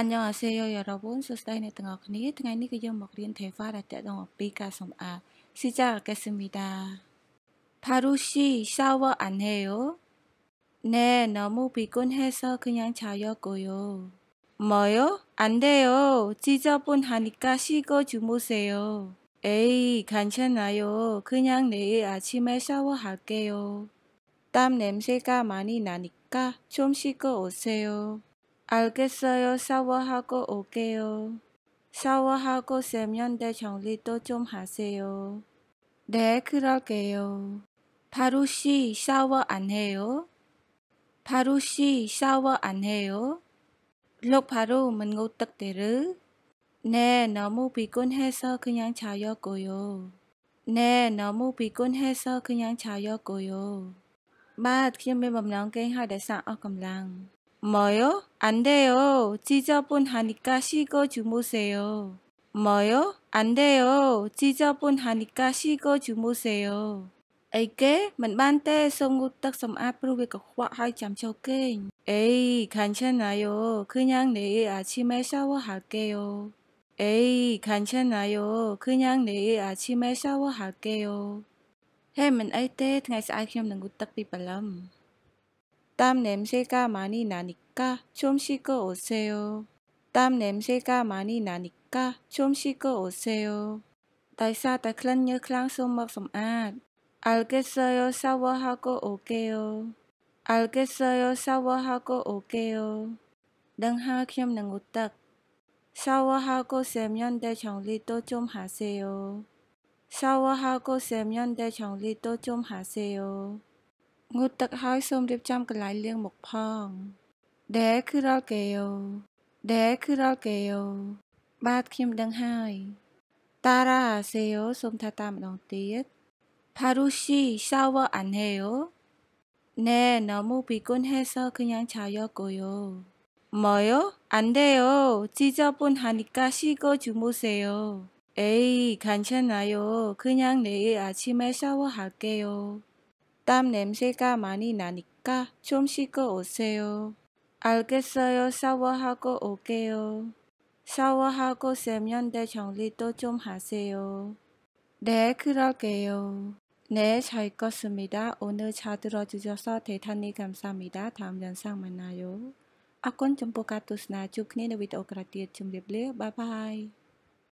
안녕하세요 여러분. 수스타인의 등학니 등학니 그저 먹린 대화라 때동 업비가송아 시작하겠습니다. 바루씨 샤워 안 해요? 네, 너무 비곤해서 그냥 자려고요. 뭐요? 안 돼요. 지저분하니까 쉬고 주무세요. 에이, 괜찮아요. 그냥 내일 아침에 샤워할게요. 땀 냄새가 많이 나니까 좀 쉬고 오세요. 알겠어요. 샤워하고 올게요. 샤워하고 세면대 정리도 좀 하세요. 네, 그럴게요. 바로 씨 샤워 안 해요? 바로 씨 샤워 안 해요? 록 바로 문 ì n 대 n 르 네, 너무 비곤해서 그냥 자였고요. 네, 너무 비곤해서 그냥 자였고요. 마, ាទខ្ញុំមានបំណ뭐 요? 안돼 요. 지저분하니까쉬고주무세 요. 뭐 요? 안돼 요. 지저분하니까쉬고주무세 요. អីគេមិនបានទេសូមងូតទឹកសម្អាតព្រោះវាកខ្វក់ហើយចាំចូលគេងអេខានឆាណាយោគឺយ៉ាងនេះអាឈីមេសាវហាគេយោអេខានឆាណាយោគឺយ៉ាងនេះអាឈីមេសាវហាគេយោហេមិនអីទេថ្ងៃស្អែកខ្ញុំនឹងងូតទឹកពីបលឹម땀 냄새가 많이 나니까 좀 쉬고 오세요. 땀 냄새가 많이 나니까 좀 쉬고 오세요. 다사다 클란여 클랑소머섬 앗. 알겠어요. 샤워하고 올게요. 알겠어요. 샤워하고 올게요. 능하 키능 우딱. 샤워하고 세면대 정리도 좀 하세요. 샤워하고 세면대 정리도 좀 하세요. ងូតទឹកហើយសូមរៀបចំកន្លែងលាងមុខផងដែលគឺរាល់កែវដែលគឺរាល់កែវបាទខ្ញុំដឹងហើយតារ៉ាសេអូសូមថាតាមម្ដងទៀតផារូស៊ីសាវអានហេអូណែណមូពីគុនហេសើគឺញ៉ាងឆាយោកូយោម៉យោអានដេអូជីចោពុនហានីកាស៊ីកូជូមូសេអូ에이괜찮아요그냥내일아침에샤워할게요땀 냄새가 많이 나니까 좀 쉬고 오세요. 알겠어요. 샤워하고 올게요. 샤워하고 세면대 정리도 좀 하세요. 네, 그럴게요. 네, 잘 껐습니다. 오늘 잘 들어주셔서 대단히 감사합니다. 다음 영상 만나요. 아콘 정보가 또 스나 주크니는 위드 오그라티의 춤립을 바이바이